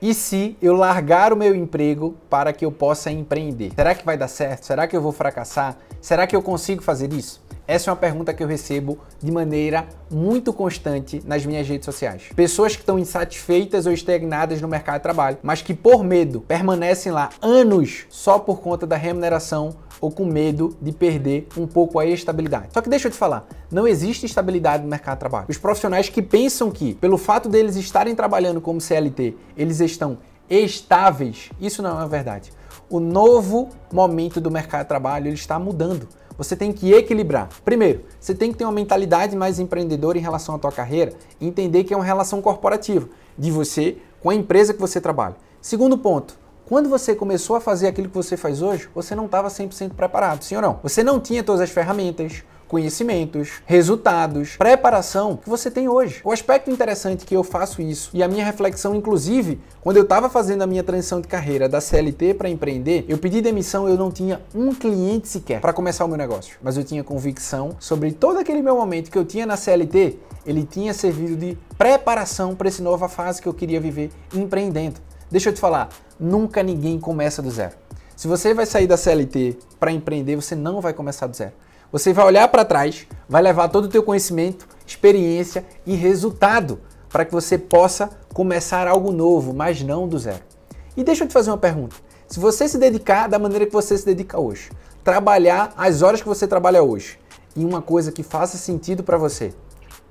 E se eu largar o meu emprego para que eu possa empreender? Será que vai dar certo? Será que eu vou fracassar? Será que eu consigo fazer isso? Essa é uma pergunta que eu recebo de maneira muito constante nas minhas redes sociais. Pessoas que estão insatisfeitas ou estagnadas no mercado de trabalho, mas que por medo permanecem lá anos só por conta da remuneração ou com medo de perder um pouco a estabilidade. Só que deixa eu te falar, não existe estabilidade no mercado de trabalho. Os profissionais que pensam que, pelo fato deles estarem trabalhando como CLT, eles estão estáveis, isso não é verdade. O novo momento do mercado de trabalho ele está mudando. Você tem que equilibrar. Primeiro, você tem que ter uma mentalidade mais empreendedora em relação à tua carreira, entender que é uma relação corporativa de você com a empresa que você trabalha. Segundo ponto, quando você começou a fazer aquilo que você faz hoje, você não estava 100% preparado, sim ou não? Você não tinha todas as ferramentas, conhecimentos, resultados, preparação que você tem hoje. O aspecto interessante que eu faço isso e a minha reflexão, inclusive, quando eu estava fazendo a minha transição de carreira da CLT para empreender, eu pedi demissão, eu não tinha um cliente sequer para começar o meu negócio, mas eu tinha convicção sobre todo aquele meu momento que eu tinha na CLT, ele tinha servido de preparação para essa nova fase que eu queria viver empreendendo. Deixa eu te falar, Nunca ninguém começa do zero. Se você vai sair da CLT para empreender, você não vai começar do zero. Você vai olhar para trás, vai levar todo o teu conhecimento, experiência e resultado para que você possa começar algo novo, mas não do zero. E deixa eu te fazer uma pergunta. Se você se dedicar da maneira que você se dedica hoje, trabalhar as horas que você trabalha hoje, em uma coisa que faça sentido para você,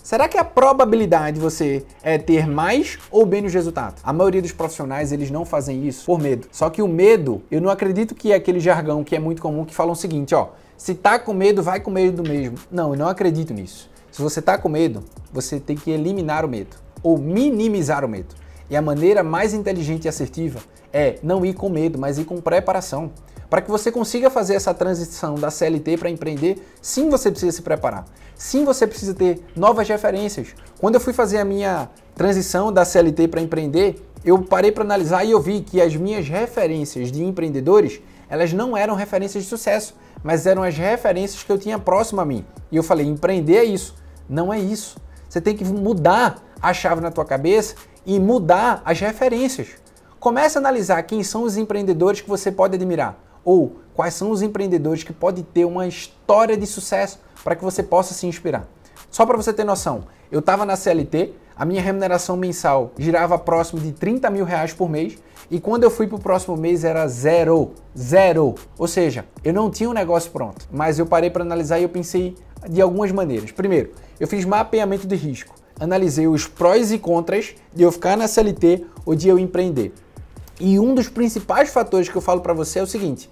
Será que a probabilidade de você é ter mais ou menos resultado? A maioria dos profissionais, eles não fazem isso por medo. Só que o medo, eu não acredito que é aquele jargão que é muito comum que fala o seguinte, ó, se tá com medo, vai com medo mesmo. Não, eu não acredito nisso. Se você tá com medo, você tem que eliminar o medo ou minimizar o medo. E a maneira mais inteligente e assertiva é não ir com medo, mas ir com preparação. Para que você consiga fazer essa transição da CLT para empreender, sim, você precisa se preparar. Sim, você precisa ter novas referências. Quando eu fui fazer a minha transição da CLT para empreender, eu parei para analisar e eu vi que as minhas referências de empreendedores, elas não eram referências de sucesso, mas eram as referências que eu tinha próximo a mim. E eu falei, empreender é isso. Não é isso. Você tem que mudar a chave na tua cabeça e mudar as referências. Comece a analisar quem são os empreendedores que você pode admirar. Ou quais são os empreendedores que podem ter uma história de sucesso para que você possa se inspirar. Só para você ter noção, eu estava na CLT, a minha remuneração mensal girava próximo de 30 mil reais por mês e quando eu fui para o próximo mês era zero, zero. Ou seja, eu não tinha um negócio pronto, mas eu parei para analisar e eu pensei de algumas maneiras. Primeiro, eu fiz mapeamento de risco, analisei os prós e contras de eu ficar na CLT ou de eu empreender. E um dos principais fatores que eu falo para você é o seguinte: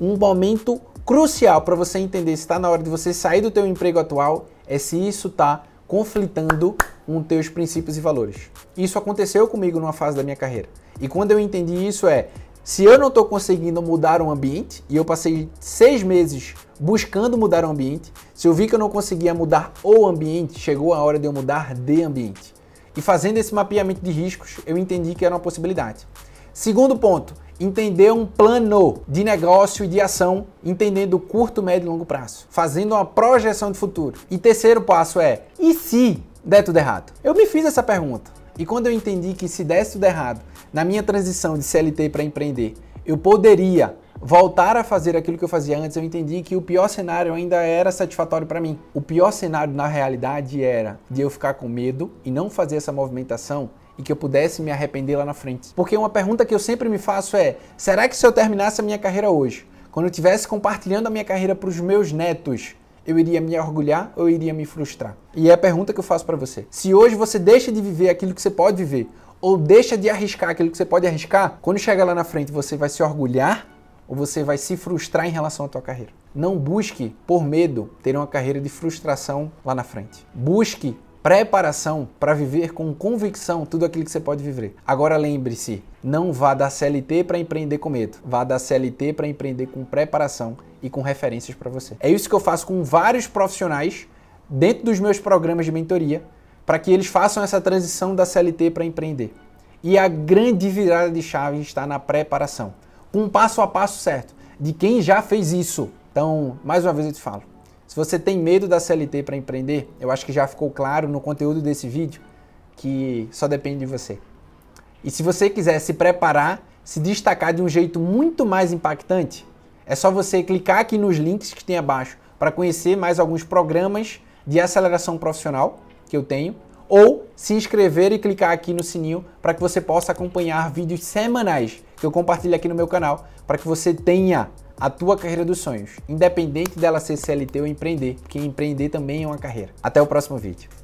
um momento crucial para você entender se está na hora de você sair do teu emprego atual é se isso está conflitando com teus princípios e valores. Isso aconteceu comigo numa fase da minha carreira. E quando eu entendi isso é, se eu não estou conseguindo mudar o ambiente, e eu passei seis meses buscando mudar o ambiente, se eu vi que eu não conseguia mudar o ambiente, chegou a hora de eu mudar de ambiente. E fazendo esse mapeamento de riscos, eu entendi que era uma possibilidade. Segundo ponto, entender um plano de negócio e de ação, entendendo curto, médio e longo prazo, fazendo uma projeção de futuro. E terceiro passo é: e se der tudo errado? Eu me fiz essa pergunta. E quando eu entendi que se desse tudo errado na minha transição de CLT para empreender, eu poderia voltar a fazer aquilo que eu fazia antes, eu entendi que o pior cenário ainda era satisfatório para mim. O pior cenário na realidade era de eu ficar com medo e não fazer essa movimentação e que eu pudesse me arrepender lá na frente. Porque uma pergunta que eu sempre me faço é: será que se eu terminasse a minha carreira hoje, quando eu estivesse compartilhando a minha carreira para os meus netos, eu iria me orgulhar ou eu iria me frustrar? E é a pergunta que eu faço para você. Se hoje você deixa de viver aquilo que você pode viver, ou deixa de arriscar aquilo que você pode arriscar, quando chegar lá na frente você vai se orgulhar ou você vai se frustrar em relação à tua carreira. Não busque, por medo, ter uma carreira de frustração lá na frente. Busque preparação para viver com convicção tudo aquilo que você pode viver. Agora lembre-se, não vá da CLT para empreender com medo. Vá da CLT para empreender com preparação e com referências para você. É isso que eu faço com vários profissionais dentro dos meus programas de mentoria para que eles façam essa transição da CLT para empreender. E a grande virada de chave está na preparação com um passo a passo certo de quem já fez isso. Então, mais uma vez eu te falo, se você tem medo da CLT para empreender, eu acho que já ficou claro no conteúdo desse vídeo que só depende de você. E se você quiser se preparar, se destacar de um jeito muito mais impactante, é só você clicar aqui nos links que tem abaixo para conhecer mais alguns programas de aceleração profissional que eu tenho ou se inscrever e clicar aqui no sininho para que você possa acompanhar vídeos semanais que eu compartilho aqui no meu canal para que você tenha a tua carreira dos sonhos, independente dela ser CLT ou empreender, porque empreender também é uma carreira. Até o próximo vídeo.